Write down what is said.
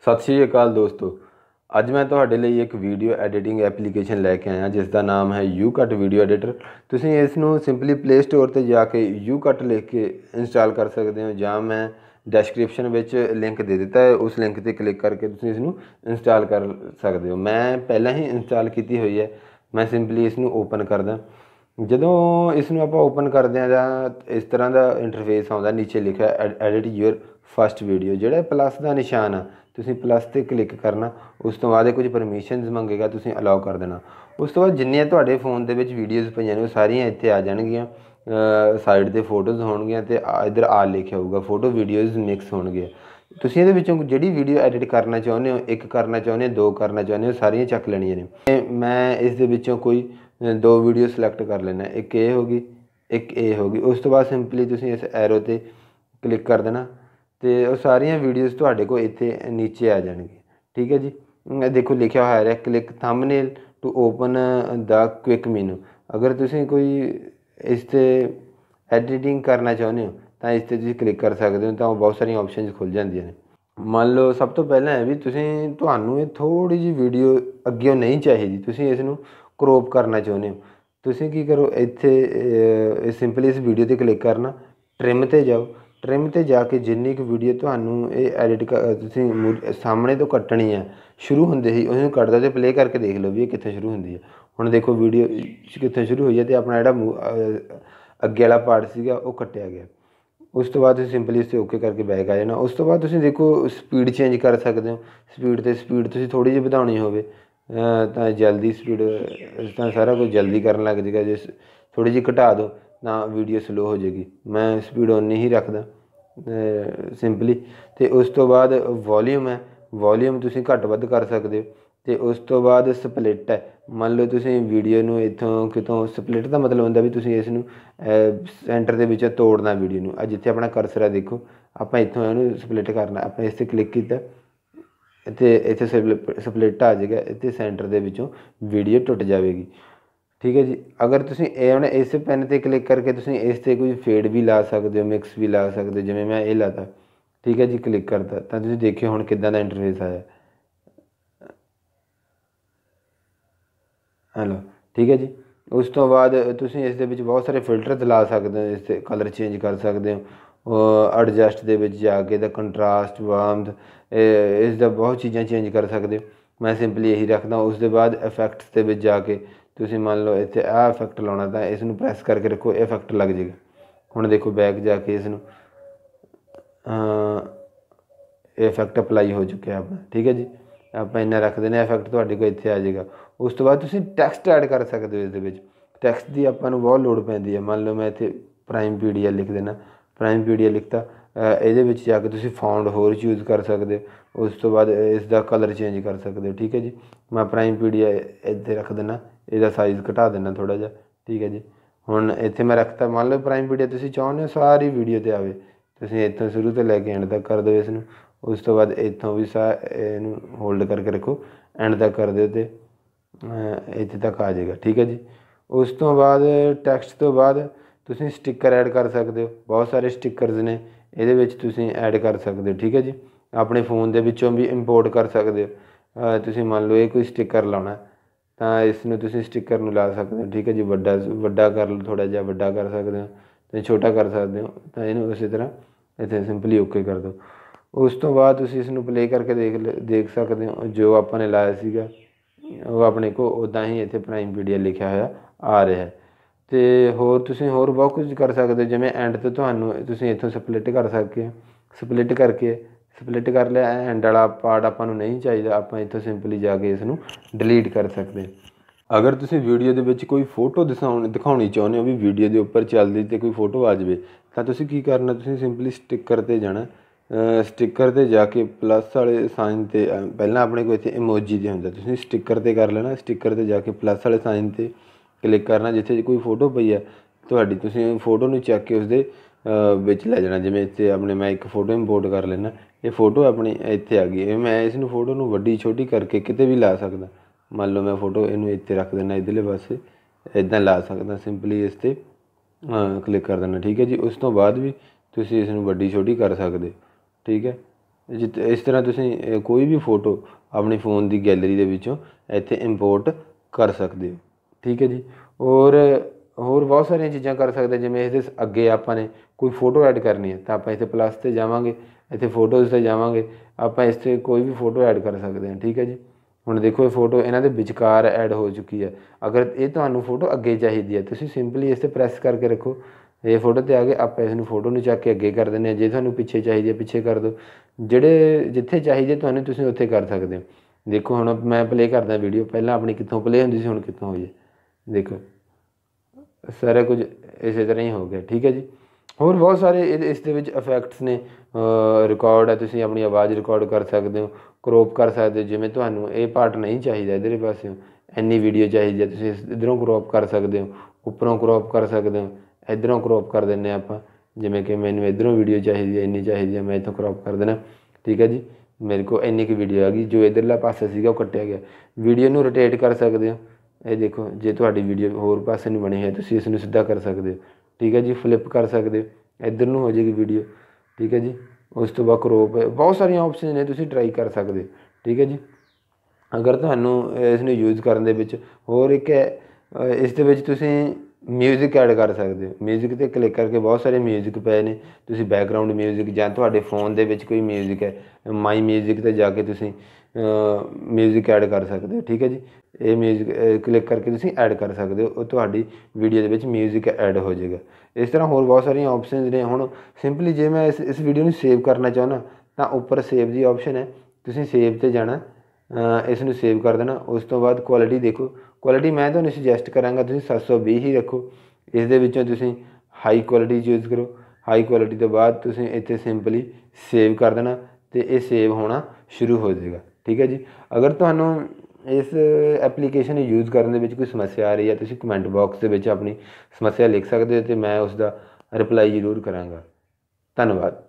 ਸਤਿ ਸ਼੍ਰੀ ਅਕਾਲ ਦੋਸਤੋ ਅੱਜ ਮੈਂ ਤੁਹਾਡੇ ਲਈ ਇੱਕ ਵੀਡੀਓ ਐਡੀਟਿੰਗ ਐਪਲੀਕੇਸ਼ਨ ਲੈ ਕੇ ਆਇਆ ਜਿਸ ਦਾ ਨਾਮ ਹੈ YouCut ਵੀਡੀਓ ਐਡੀਟਰ ਤੁਸੀਂ ਇਸ ਨੂੰ ਸਿੰਪਲੀ ਪਲੇ ਸਟੋਰ ਤੇ ਜਾ ਕੇ YouCut ਲਿਖ ਕੇ ਇੰਸਟਾਲ ਕਰ ਸਕਦੇ ਹੋ ਜਾਂ ਮੈਂ ਡਿਸਕ੍ਰਿਪਸ਼ਨ ਵਿੱਚ ਲਿੰਕ ਦੇ ਦਿੱਤਾ ਹੈ ਉਸ ਲਿੰਕ ਤੇ ਕਲਿੱਕ ਕਰਕੇ ਤੁਸੀਂ ਇਸ ਨੂੰ ਇੰਸਟਾਲ ਕਰ ਸਕਦੇ ਹੋ ਮੈਂ ਪਹਿਲਾਂ ਹੀ ਇੰਸਟਾਲ ਕੀਤੀ ਹੋਈ ਹੈ ਮੈਂ ਸਿੰਪਲੀ ਇਸ ਨੂੰ ਓਪਨ ਕਰਦਾ ਜਦੋਂ ਇਸ ਨੂੰ ਆਪਾਂ ਓਪਨ ਕਰਦੇ ਆ ਜਾਂ ਇਸ ਤਰ੍ਹਾਂ ਦਾ ਇੰਟਰਫੇਸ ਆਉਂਦਾ ਨੀਚੇ ਲਿਖਿਆ ਐਡਿਟ ਯੂਅਰ ਫਰਸਟ ਵੀਡੀਓ ਜਿਹੜਾ ਪਲੱਸ ਦਾ ਨਿਸ਼ਾਨ ਆ ਤੁਸੀਂ ਪਲੱਸ ਤੇ ਕਲਿੱਕ ਕਰਨਾ ਉਸ ਤੋਂ ਬਾਅਦ ਇਹ ਕੁਝ ਪਰਮਿਸ਼ਨਸ ਮੰਗੇਗਾ ਤੁਸੀਂ ਅਲਾਉ ਕਰ ਦੇਣਾ ਉਸ ਤੋਂ ਬਾਅਦ ਜਿੰਨੀਆਂ ਤੁਹਾਡੇ ਫੋਨ ਦੇ ਵਿੱਚ ਵੀਡੀਓਜ਼ ਪਈਆਂ ਨੇ ਉਹ ਸਾਰੀਆਂ ਇੱਥੇ ਆ ਜਾਣਗੀਆਂ ਸਾਈਡ ਤੇ ਫੋਟੋਜ਼ ਹੋਣਗੀਆਂ ਤੇ ਇਧਰ ਆ ਲਿਖਿਆ ਹੋਊਗਾ ਫੋਟੋ ਵੀਡੀਓਜ਼ ਮਿਕਸ ਹੋਣਗੇ ਤੁਸੀਂ ਇਹਦੇ ਵਿੱਚੋਂ ਜਿਹੜੀ ਵੀਡੀਓ ਐਡਿਟ ਕਰਨਾ ਚਾਹੁੰਦੇ ਹੋ ਇੱਕ ਕਰਨਾ ਚਾਹੁੰਦੇ ਹੋ ਦੋ ਕਰਨਾ ਚਾਹੁੰਦੇ ਹੋ ਸਾਰੀਆਂ ਚੱਕ ਲੈਣੀਆਂ ਨੇ ਮੈਂ ਇਸ ਦੇ ਵਿੱਚੋਂ ਕੋਈ ਦੋ ਵੀਡੀਓ ਸਿਲੈਕਟ ਕਰ ਲੈਣਾ ਇੱਕ ਇਹ ਹੋਗੀ ਇੱਕ ਇਹ ਹੋਗੀ ਉਸ ਤੋਂ ਬਾਅਦ ਸਿੰਪਲੀ ਤੁਸੀਂ ਇਸ ਐਰੋ ਤੇ ਕਲਿੱਕ ਕਰ ਦੇਣਾ ਤੇ ਉਹ ਸਾਰੀਆਂ ਵੀਡੀਓਜ਼ ਤੁਹਾਡੇ ਕੋਲ ਇੱਥੇ ਨੀਚੇ ਆ ਜਾਣਗੇ ਠੀਕ ਹੈ ਜੀ ਦੇਖੋ ਲਿਖਿਆ ਹੋਇਆ ਹੈ ਕਲਿੱਕ ਥੰਬਨੇਲ ਟੂ ਓਪਨ ਦਾ ਕੁਇਕ ਮੀਨੂ ਅਗਰ ਤੁਸੀਂ ਕੋਈ ਇਸ ਤੇ ਐਡੀਟਿੰਗ ਕਰਨਾ ਚਾਹੁੰਦੇ ਹੋ ਤਾਂ ਇਸ ਤੇ ਤੁਸੀਂ ਕਲਿੱਕ ਕਰ ਸਕਦੇ ਹੋ ਤਾਂ ਬਹੁਤ ਸਾਰੀਆਂ ਆਪਸ਼ਨਸ ਖੁੱਲ ਜਾਂਦੀਆਂ ਨੇ ਮੰਨ ਲਓ ਸਭ ਤੋਂ ਪਹਿਲਾਂ ਹੈ ਵੀ ਤੁਸੀਂ ਤੁਹਾਨੂੰ ਇਹ ਥੋੜੀ ਜੀ ਵੀਡੀਓ ਅੱਗੇ ਨਹੀਂ ਚਾਹੀਦੀ ਤੁਸੀਂ ਇਸ ਨੂੰ ਕ੍ਰੋਪ ਕਰਨਾ ਚਾਹੁੰਦੇ ਹੋ ਤੁਸੀਂ ਕੀ ਕਰੋ ਇੱਥੇ ਸਿੰਪਲੀ ਇਸ ਵੀਡੀਓ ਤੇ ਕਲਿੱਕ ਕਰਨਾ ਟ੍ਰਿਮ ਤੇ ਜਾਓ ਟ੍ਰਿਮ ਤੇ ਜਾ ਕੇ ਜਿੰਨੀ ਕੁ ਵੀਡੀਓ ਤੁਹਾਨੂੰ ਇਹ ਐਡਿਟ ਤੁਸੀਂ ਸਾਹਮਣੇ ਤੋਂ ਕੱਟਣੀ ਹੈ ਸ਼ੁਰੂ ਹੁੰਦੇ ਹੀ ਉਹਨੂੰ ਕੱਟਦਾ ਤੇ ਪਲੇ ਕਰਕੇ ਦੇਖ ਲਓ ਵੀ ਇਹ ਕਿੱਥੇ ਸ਼ੁਰੂ ਹੁੰਦੀ ਹੈ ਹੁਣ ਦੇਖੋ ਵੀਡੀਓ ਕਿੱਥੇ ਸ਼ੁਰੂ ਹੋਈ ਹੈ ਤੇ ਆਪਣਾ ਜਿਹੜਾ ਅੱਗੇ ਵਾਲਾ ਪਾਰਟ ਸੀਗਾ ਉਹ ਕੱਟਿਆ ਗਿਆ ਉਸ ਤੋਂ ਬਾਅਦ ਤੁਸੀਂ ਸਿੰਪਲੀ ਇਸ ਤੇ ਓਕੇ ਕਰਕੇ ਬੈਕ ਆ ਜਾਣਾ ਉਸ ਤੋਂ ਬਾਅਦ ਤੁਸੀਂ ਦੇਖੋ ਸਪੀਡ ਚੇਂਜ ਕਰ ਸਕਦੇ ਹੋ ਸਪੀਡ ਤੇ ਸਪੀਡ ਤੁਸੀਂ ਥੋੜੀ ਜਿਹੀ ਵਧਾਉਣੀ ਹੋਵੇ ਤਾਂ ਜਲਦੀ ਸਪੀਡ ਤਾਂ ਸਾਰਾ ਕੁਝ ਜਲਦੀ ਕਰਨ ਲੱਗ ਜਾਏਗਾ ਜੇ ਥੋੜੀ ਜਿਹੀ ਘਟਾ ਦਿਓ ਤਾਂ ਵੀਡੀਓ ਸਲੋ ਹੋ ਜਾਏਗੀ ਮੈਂ ਸਪੀਡ ਓਨੀ ਹੀ ਰੱਖਦਾ ਸਿੰਪਲੀ ਤੇ ਉਸ ਤੋਂ ਬਾਅਦ ਵੋਲਿਊਮ ਹੈ ਵੋਲਿਊਮ ਤੁਸੀਂ ਘੱਟ ਵੱਧ ਕਰ ਸਕਦੇ ਹੋ ਤੇ ਉਸ ਤੋਂ ਬਾਅਦ ਸਪਲਿਟ ਹੈ ਮੰਨ ਲਓ ਤੁਸੀਂ ਵੀਡੀਓ ਨੂੰ ਇੱਥੋਂ ਕਿਤੋਂ ਸਪਲਿਟ ਦਾ ਮਤਲਬ ਹੁੰਦਾ ਵੀ ਤੁਸੀਂ ਇਸ ਨੂੰ ਸੈਂਟਰ ਦੇ ਵਿੱਚ ਤੋੜਨਾ ਵੀਡੀਓ ਨੂੰ ਆ ਜਿੱਥੇ ਆਪਣਾ ਕਰਸਰ ਆ ਦੇਖੋ ਆਪਾਂ ਇੱਥੋਂ ਇਹਨੂੰ ਸਪਲਿਟ ਕਰਨਾ ਆਪਾਂ ਇਸ ਤੇ ਕਲਿੱਕ ਕੀਤਾ ਇੱਥੇ ਇੱਥੇ ਸਪਲਿਟ ਆ ਜਾਏਗਾ ਇੱਥੇ ਸੈਂਟਰ ਦੇ ਵਿੱਚੋਂ ਵੀਡੀਓ ਟੁੱਟ ਜਾਵੇਗੀ ਠੀਕ ਹੈ ਜੀ ਅਗਰ ਤੁਸੀਂ ਇਹ ਹੁਣ ਇਸ ਪੈਨ ਤੇ ਕਲਿੱਕ ਕਰਕੇ ਤੁਸੀਂ ਇਸ ਤੇ ਕੋਈ ਫੇਡ ਵੀ ਲਾ ਸਕਦੇ ਹੋ ਮਿਕਸ ਵੀ ਲਾ ਸਕਦੇ ਜਿਵੇਂ ਮੈਂ ਇਹ ਲਾਤਾ ਠੀਕ ਹੈ ਜੀ ਕਲਿੱਕ ਕਰਤਾ ਤਾਂ ਤੁਸੀਂ ਦੇਖਿਓ ਹੁਣ ਕਿੱਦਾਂ ਦਾ ਇੰਟਰਫੇਸ ਆਇਆ ਹਲੋ ਠੀਕ ਹੈ ਜੀ ਉਸ ਤੋਂ ਬਾਅਦ ਤੁਸੀਂ ਇਸ ਦੇ ਵਿੱਚ ਬਹੁਤ ਸਾਰੇ ਫਿਲਟਰ ਦਿਲਾ ਸਕਦੇ ਹੋ ਇਸ ਤੇ ਕਲਰ ਚੇਂਜ ਕਰ ਸਕਦੇ ਹੋ ਐਡਜਸਟ ਦੇ ਵਿੱਚ ਜਾ ਕੇ ਦਾ ਕੰਟਰਾਸਟ ਵਾਰਮ ਇਸ ਦਾ ਬਹੁਤ ਚੀਜ਼ਾਂ ਚੇਂਜ ਕਰ ਸਕਦੇ ਹੋ ਮੈਂ ਸਿੰਪਲੀ ਇਹੀ ਰੱਖਦਾ ਉਸ ਦੇ ਬਾਅਦ ਇਫੈਕਟਸ ਦੇ ਵਿੱਚ ਜਾ ਕੇ ਤੁਸੀਂ ਮੰਨ ਲਓ ਇੱਥੇ ਆ ਇਫੈਕਟ ਲਾਉਣਾ ਤਾਂ ਇਸ ਨੂੰ ਪ੍ਰੈਸ ਕਰਕੇ ਰੱਖੋ ਇਹ ਇਫੈਕਟ ਲੱਗ ਜਾਏਗਾ ਹੁਣ ਦੇਖੋ ਬੈਕ ਜਾ ਕੇ ਇਸ ਨੂੰ ਇਹ ਇਫੈਕਟ ਅਪਲਾਈ ਹੋ ਚੁੱਕਿਆ ਆਪਣਾ ਠੀਕ ਹੈ ਜੀ ਆਪਾਂ ਇਹਨਾਂ ਰੱਖ ਦਿੰਦੇ ਆ ਇਫੈਕਟ ਤੁਹਾਡੇ ਕੋਲ ਇੱਥੇ ਆ ਜਾਏਗਾ ਉਸ ਤੋਂ ਬਾਅਦ ਤੁਸੀਂ ਟੈਕਸਟ ਐਡ ਕਰ ਸਕਦੇ ਹੋ ਇਸ ਦੇ ਵਿੱਚ ਟੈਕਸਟ ਦੀ ਆਪਾਂ ਨੂੰ ਬਹੁਤ ਲੋੜ ਪੈਂਦੀ ਹੈ ਮੰਨ ਲਓ ਮੈਂ ਇੱਥੇ ਪ੍ਰਾਈਮ ਪੀਡੀਆ ਲਿਖ ਦੇਣਾ ਪ੍ਰਾਈਮ ਪੀਡੀਆ ਲਿਖਤਾ ਇਹਦੇ ਵਿੱਚ ਜਾ ਕੇ ਤੁਸੀਂ ਫੌਂਟ ਹੋਰ ਚੂਜ਼ ਕਰ ਸਕਦੇ ਹੋ ਉਸ ਤੋਂ ਬਾਅਦ ਇਸ ਦਾ ਕਲਰ ਚੇਂਜ ਕਰ ਸਕਦੇ ਹੋ ਠੀਕ ਹੈ ਜੀ ਮੈਂ ਪ੍ਰਾਈਮ ਪੀਡੀਆ ਇੱਥੇ ਰੱਖ ਦੇਣਾ ਇਹਦਾ ਸਾਈਜ਼ ਘਟਾ ਦੇਣਾ ਥੋੜਾ ਜਿਹਾ ਠੀਕ ਹੈ ਜੀ ਹੁਣ ਇੱਥੇ ਮੈਂ ਰੱਖਤਾ ਮੰਨ ਲਓ ਪ੍ਰਾਈਮ ਪੀਡੀਆ ਤੁਸੀਂ ਚਾਹੁੰਦੇ ਹੋ ਸਾਰੀ ਵੀਡੀਓ ਤੇ ਆਵੇ ਤੁਸੀਂ ਇੱਥੋਂ ਸ਼ੁਰੂ ਤੋਂ ਲੈ ਕੇ ਐਂਡ ਤੱਕ ਕਰ ਦਿਓ ਇਸ ਨੂੰ ਉਸ ਤੋਂ ਬਾਅਦ ਇੱਥੋਂ ਵੀ ਸਾ ਇਹਨੂੰ ਹੋਲਡ ਕਰਕੇ ਰੱਖੋ ਐਂਡ ਤੱਕ ਕਰ ਦਿਓ ਤੇ ਇੱਥੇ ਤੱਕ ਆ ਜਾਏਗਾ ਠੀਕ ਹੈ ਜੀ ਉਸ ਤੋਂ ਬਾਅਦ ਟੈਕਸਟ ਤੋਂ ਬਾਅਦ ਤੁਸੀਂ ਸਟicker ਐਡ ਕਰ ਸਕਦੇ ਹੋ ਬਹੁਤ ਸਾਰੇ ਸਟickers ਨੇ ਇਹਦੇ ਵਿੱਚ ਤੁਸੀਂ ਐਡ ਕਰ ਸਕਦੇ ਹੋ ਠੀਕ ਹੈ ਜੀ ਆਪਣੇ ਫੋਨ ਦੇ ਵਿੱਚੋਂ ਵੀ ਇੰਪੋਰਟ ਕਰ ਸਕਦੇ ਹੋ ਤੁਸੀਂ ਮੰਨ ਲਓ ਇਹ ਕੋਈ ਸਟicker ਲਾਉਣਾ ਤਾਂ ਇਸ ਨੂੰ ਤੁਸੀਂ ਸਟicker ਨੂੰ ਲਾ ਸਕਦੇ ਹੋ ਠੀਕ ਹੈ ਜੀ ਵੱਡਾ ਵੱਡਾ ਕਰ ਲਓ ਥੋੜਾ ਜਿਹਾ ਵੱਡਾ ਕਰ ਸਕਦੇ ਹੋ ਤੇ ਛੋਟਾ ਕਰ ਸਕਦੇ ਹੋ ਤਾਂ ਇਹਨੂੰ ਉਸੇ ਤਰ੍ਹਾਂ ਇੱਥੇ ਸਿੰਪਲੀ ਓਕੇ ਕਰ ਦਿਓ ਉਸ ਤੋਂ ਬਾਅਦ ਤੁਸੀਂ ਇਸ ਨੂੰ ਪਲੇ ਕਰਕੇ ਦੇਖ ਦੇਖ ਸਕਦੇ ਹੋ ਜੋ ਆਪਾਂ ਨੇ ਲਾਇਆ ਸੀਗਾ ਉਹ ਆਪਣੇ ਕੋ ਉਦਾਂ ਹੀ ਇੱਥੇ ਪ੍ਰਾਈਮ ਵੀਡੀਓ ਲਿਖਿਆ ਹੋਇਆ ਆ ਰਿਹਾ ਹੈ ਤੇ ਹੋਰ ਤੁਸੀਂ ਹੋਰ ਬਹੁਤ ਕੁਝ ਕਰ ਸਕਦੇ ਜਿਵੇਂ ਐਂਡ ਤੇ ਤੁਹਾਨੂੰ ਤੁਸੀਂ ਇੱਥੋਂ ਸਪਲਿਟ ਕਰ ਸਕਦੇ ਸਪਲਿਟ ਕਰਕੇ ਸਪਲਿਟ ਕਰ ਲਿਆ ਐਂਡ ਵਾਲਾ ਪਾਰਟ ਆਪਾਂ ਨੂੰ ਨਹੀਂ ਚਾਹੀਦਾ ਆਪਾਂ ਇੱਥੋਂ ਸਿੰਪਲੀ ਜਾ ਕੇ ਇਸ ਨੂੰ ਡਿਲੀਟ ਕਰ ਸਕਦੇ ਅਗਰ ਤੁਸੀਂ ਵੀਡੀਓ ਦੇ ਵਿੱਚ ਕੋਈ ਫੋਟੋ ਦਿਖਾਉਣੀ ਦਿਖਾਉਣੀ ਚਾਹੁੰਦੇ ਹੋ ਵੀ ਵੀਡੀਓ ਦੇ ਉੱਪਰ ਚੱਲਦੀ ਤੇ ਕੋਈ ਫੋਟੋ ਆ ਜਾਵੇ ਤਾਂ ਤੁਸੀਂ ਕੀ ਕਰਨਾ ਤੁਸੀਂ ਸਿੰਪਲੀ ਸਟicker ਤੇ ਜਾਣਾ ਸਟicker ਤੇ ਜਾ ਕੇ ਪਲੱਸ ਵਾਲੇ ਸਾਈਨ ਤੇ ਪਹਿਲਾਂ ਆਪਣੇ ਕੋਲ ਇੱਥੇ ਇਮੋਜੀ ਦੇ ਹੁੰਦਾ ਤੁਸੀਂ ਸਟicker ਤੇ ਕਰ ਲੈਣਾ ਸਟicker ਤੇ ਜਾ ਕੇ ਪਲੱਸ ਵਾਲੇ ਸਾਈਨ ਤੇ ਕਲਿੱਕ ਕਰਨਾ ਜਿੱਥੇ ਕੋਈ ਫੋਟੋ ਪਈ ਹੈ ਤੁਹਾਡੀ ਤੁਸੀਂ ਫੋਟੋ ਨੂੰ ਚੱਕ ਕੇ ਉਸਦੇ ਵਿੱਚ ਲੈ ਜਾਣਾ ਜਿਵੇਂ ਇੱਥੇ ਆਪਣੇ ਮੈਂ ਇੱਕ ਫੋਟੋ ਇੰਪੋਰਟ ਕਰ ਲੈਣਾ ਇਹ ਫੋਟੋ ਆਪਣੀ ਇੱਥੇ ਆ ਗਈ ਮੈਂ ਇਸ ਨੂੰ ਫੋਟੋ ਨੂੰ ਵੱਡੀ ਛੋਟੀ ਕਰਕੇ ਕਿਤੇ ਵੀ ਲਾ ਸਕਦਾ ਮੰਨ ਲਓ ਮੈਂ ਫੋਟੋ ਇਹਨੂੰ ਇੱਥੇ ਰੱਖ ਦੇਣਾ ਇਧਰਲੇ ਪਾਸੇ ਇਦਾਂ ਲਾ ਸਕਦਾ ਸਿੰਪਲੀ ਇਸ ਤੇ ਕਲਿੱਕ ਕਰ ਦੇਣਾ ਠੀਕ ਹੈ ਜੀ ਉਸ ਤੋਂ ਬਾਅਦ ਵੀ ਤੁਸੀਂ ਇਸ ਨੂੰ ਵੱਡੀ ਛੋਟੀ ਕਰ ਸਕਦੇ ਠੀਕ ਹੈ ਇਸ ਤਰ੍ਹਾਂ ਤੁਸੀਂ ਕੋਈ ਵੀ ਫੋਟੋ ਆਪਣੇ ਫੋਨ ਦੀ ਗੈਲਰੀ ਦੇ ਵਿੱਚੋਂ ਇੱਥੇ ਇੰਪੋਰਟ ਕਰ ਸਕਦੇ ਹੋ ਠੀਕ ਹੈ ਜੀ ਔਰ ਹੋਰ ਬਹੁਤ ਸਾਰੀਆਂ ਚੀਜ਼ਾਂ ਕਰ ਸਕਦੇ ਜਿਵੇਂ ਇਸ ਦੇ ਅੱਗੇ ਆਪਾਂ ਨੇ ਕੋਈ ਫੋਟੋ ਐਡ ਕਰਨੀ ਹੈ ਤਾਂ ਆਪਾਂ ਇੱਥੇ ਪਲੱਸ ਤੇ ਜਾਵਾਂਗੇ ਇੱਥੇ ਫੋਟੋਜ਼ ਤੇ ਜਾਵਾਂਗੇ ਆਪਾਂ ਇਸ ਤੇ ਕੋਈ ਵੀ ਫੋਟੋ ਐਡ ਕਰ ਸਕਦੇ ਹਾਂ ਠੀਕ ਹੈ ਜੀ ਹੁਣ ਦੇਖੋ ਇਹ ਫੋਟੋ ਇਹਨਾਂ ਦੇ ਵਿਚਕਾਰ ਐਡ ਹੋ ਚੁੱਕੀ ਹੈ ਅਗਰ ਇਹ ਤੁਹਾਨੂੰ ਫੋਟੋ ਅੱਗੇ ਚਾਹੀਦੀ ਹੈ ਤੁਸੀਂ ਸਿੰਪਲੀ ਇਸ ਤੇ ਪ੍ਰੈਸ ਕਰਕੇ ਰੱਖੋ ਇਹ ਫੋਟੋ ਤੇ ਆ ਕੇ ਆਪਾਂ ਇਸ ਨੂੰ ਫੋਟੋ ਨੂੰ ਚੱਕ ਕੇ ਅੱਗੇ ਕਰ ਦਿੰਦੇ ਆ ਜੇ ਤੁਹਾਨੂੰ ਪਿੱਛੇ ਚਾਹੀਦੀ ਹੈ ਪਿੱਛੇ ਕਰ ਦਿਓ ਜਿਹੜੇ ਜਿੱਥੇ ਚਾਹੀਦੇ ਤੁਹਾਨੂੰ ਤੁਸੀਂ ਉੱਥੇ ਕਰ ਸਕਦੇ ਹੋ ਦੇਖੋ ਹੁਣ ਮੈਂ ਪਲੇ ਕਰਦਾ ਵੀਡੀਓ ਪਹਿਲਾਂ ਆਪਣੀ ਕਿੱਥੋਂ ਪਲੇ ਹੁੰਦੀ ਸੀ ਹੁਣ ਕਿੱਥੋਂ ਹੋਈ ਦੇਖੋ ਸਾਰਾ ਕੁਝ ਇਸੇ ਤਰ੍ਹਾਂ ਹੀ ਹੋ ਗਿਆ ਠੀਕ ਹੈ ਜੀ ਹੋਰ ਬਹੁਤ ਸਾਰੇ ਇਸ ਦੇ ਵਿੱਚ ਇਫੈਕਟਸ ਨੇ ਰਿਕਾਰਡ ਹੈ ਤੁਸੀਂ ਆਪਣੀ ਆਵਾਜ਼ ਰਿਕਾਰਡ ਕਰ ਸਕਦੇ ਹੋ ਕ੍ਰੋਪ ਕਰ ਸਕਦੇ ਹੋ ਜਿਵੇਂ ਤੁਹਾਨੂੰ ਇਹ ਪਾਰਟ ਨਹੀਂ ਚਾਹੀਦਾ ਇਧਰੇ ਪਾਸੇ ਐਨੀ ਵੀਡੀਓ ਚਾਹੀਦੀ ਹੈ ਤੁਸੀਂ ਇਧਰੋਂ ਕ੍ਰੋਪ ਕਰ ਸਕਦੇ ਹੋ ਉੱਪਰੋਂ ਕ੍ਰੋਪ ਕਰ ਸਕਦੇ ਹੋ ਇਧਰੋਂ ਕ੍ਰੌਪ ਕਰ ਦਿੰਨੇ ਆਪਾਂ ਜਿਵੇਂ ਕਿ ਮੈਨੂੰ ਇਧਰੋਂ ਵੀਡੀਓ ਚਾਹੀਦੀ ਹੈ ਇੰਨੀ ਚਾਹੀਦੀ ਹੈ ਮੈਂ ਇਥੋਂ ਕ੍ਰੌਪ ਕਰ ਦੇਣਾ ਠੀਕ ਹੈ ਜੀ ਮੇਰੇ ਕੋ ਇੰਨੀ ਕਿ ਵੀਡੀਓ ਆ ਗਈ ਜੋ ਇਧਰਲਾ ਪਾਸਾ ਸੀਗਾ ਉਹ ਕੱਟਿਆ ਗਿਆ ਵੀਡੀਓ ਨੂੰ ਰੋਟੇਟ ਕਰ ਸਕਦੇ ਹੋ ਇਹ ਦੇਖੋ ਜੇ ਤੁਹਾਡੀ ਵੀਡੀਓ ਹੋਰ ਪਾਸੇ ਨਹੀਂ ਬਣੀ ਹੈ ਤੁਸੀਂ ਇਸ ਨੂੰ ਸਿੱਧਾ ਕਰ ਸਕਦੇ ਹੋ ਠੀਕ ਹੈ ਜੀ ਫਲਿੱਪ ਕਰ ਸਕਦੇ ਹੋ ਇਧਰ ਨੂੰ ਹੋ ਜਾਏਗੀ ਵੀਡੀਓ ਠੀਕ ਹੈ ਜੀ ਉਸ ਤੋਂ ਬਾਅਦ ਕ੍ਰੋਪ ਬਹੁਤ ਸਾਰੀਆਂ ਆਪਸ਼ਨ ਨੇ ਤੁਸੀਂ ਟਰਾਈ ਕਰ ਸਕਦੇ ਠੀਕ ਹੈ ਜੀ ਅਗਰ ਤੁਹਾਨੂੰ ਇਸ ਨੂੰ ਯੂਜ਼ ਕਰਨ ਦੇ ਵਿੱਚ ਹੋਰ ਇੱਕ ਹੈ ਇਸ ਦੇ ਵਿੱਚ ਤੁਸੀਂ ਮਿਊਜ਼ਿਕ ਐਡ ਕਰ ਸਕਦੇ ਹੋ ਮਿਊਜ਼ਿਕ ਤੇ ਕਲਿੱਕ ਕਰਕੇ ਬਹੁਤ ਸਾਰੇ ਮਿਊਜ਼ਿਕ ਪਏ ਨੇ ਤੁਸੀਂ ਬੈਕਗ੍ਰਾਉਂਡ ਮਿਊਜ਼ਿਕ ਜਾਂ ਤੁਹਾਡੇ ਫੋਨ ਦੇ ਵਿੱਚ ਕੋਈ ਮਿਊਜ਼ਿਕ ਹੈ ਮਾਈ ਮਿਊਜ਼ਿਕ ਤੇ ਜਾ ਕੇ ਤੁਸੀਂ ਮਿਊਜ਼ਿਕ ਐਡ ਕਰ ਸਕਦੇ ਹੋ ਠੀਕ ਹੈ ਜੀ ਇਹ ਮਿਊਜ਼ਿਕ ਕਲਿੱਕ ਕਰਕੇ ਤੁਸੀਂ ਐਡ ਕਰ ਸਕਦੇ ਹੋ ਉਹ ਤੁਹਾਡੀ ਵੀਡੀਓ ਦੇ ਵਿੱਚ ਮਿਊਜ਼ਿਕ ਐਡ ਹੋ ਜਾਏਗਾ ਇਸ ਤਰ੍ਹਾਂ ਹੋਰ ਬਹੁਤ ਸਾਰੀਆਂ ਆਪਸ਼ਨਸ ਨੇ ਹੁਣ ਸਿੰਪਲੀ ਜੇ ਮੈਂ ਇਸ ਇਸ ਵੀਡੀਓ ਨੂੰ ਸੇਵ ਕਰਨਾ ਚਾਹਣਾ ਤਾਂ ਉੱਪਰ ਸੇਵ ਦੀ ਆਪਸ਼ਨ ਹੈ ਤੁਸੀਂ ਸੇਵ ਤੇ ਜਾਣਾ ਇਸ ਨੂੰ ਸੇਵ ਕਰ ਦੇਣਾ ਉਸ ਤੋਂ ਬਾਅਦ ਕੁਆਲਿਟੀ ਦੇਖੋ ਕੁਆਲਿਟੀ ਮੈਂ ਤੁਹਾਨੂੰ ਸੁਜੈਸਟ ਕਰਾਂਗਾ ਤੁਸੀਂ 720 ਹੀ ਰੱਖੋ ਇਸ ਦੇ ਵਿੱਚੋਂ ਤੁਸੀਂ ਹਾਈ ਕੁਆਲਿਟੀ ਯੂਜ਼ ਕਰੋ ਹਾਈ ਕੁਆਲਿਟੀ ਤੋਂ ਬਾਅਦ ਤੁਸੀਂ ਇੱਥੇ ਸਿੰਪਲੀ ਸੇਵ ਕਰ ਦੇਣਾ ਤੇ ਇਹ ਸੇਵ ਹੋਣਾ ਸ਼ੁਰੂ ਹੋ ਜਾਏਗਾ ਠੀਕ ਹੈ ਜੀ ਅਗਰ ਤੁਹਾਨੂੰ ਇਸ ਐਪਲੀਕੇਸ਼ਨ ਨੂੰ ਯੂਜ਼ ਕਰਨ ਦੇ ਵਿੱਚ ਕੋਈ ਸਮੱਸਿਆ ਆ ਰਹੀ ਹੈ ਤੁਸੀਂ ਕਮੈਂਟ ਬਾਕਸ ਦੇ ਵਿੱਚ ਆਪਣੀ ਸਮੱਸਿਆ ਲਿਖ ਸਕਦੇ ਹੋ ਤੇ ਮੈਂ ਉਸ ਦਾ ਰਿਪਲਾਈ ਜ਼ਰੂਰ ਕਰਾਂਗਾ ਧੰਨਵਾਦ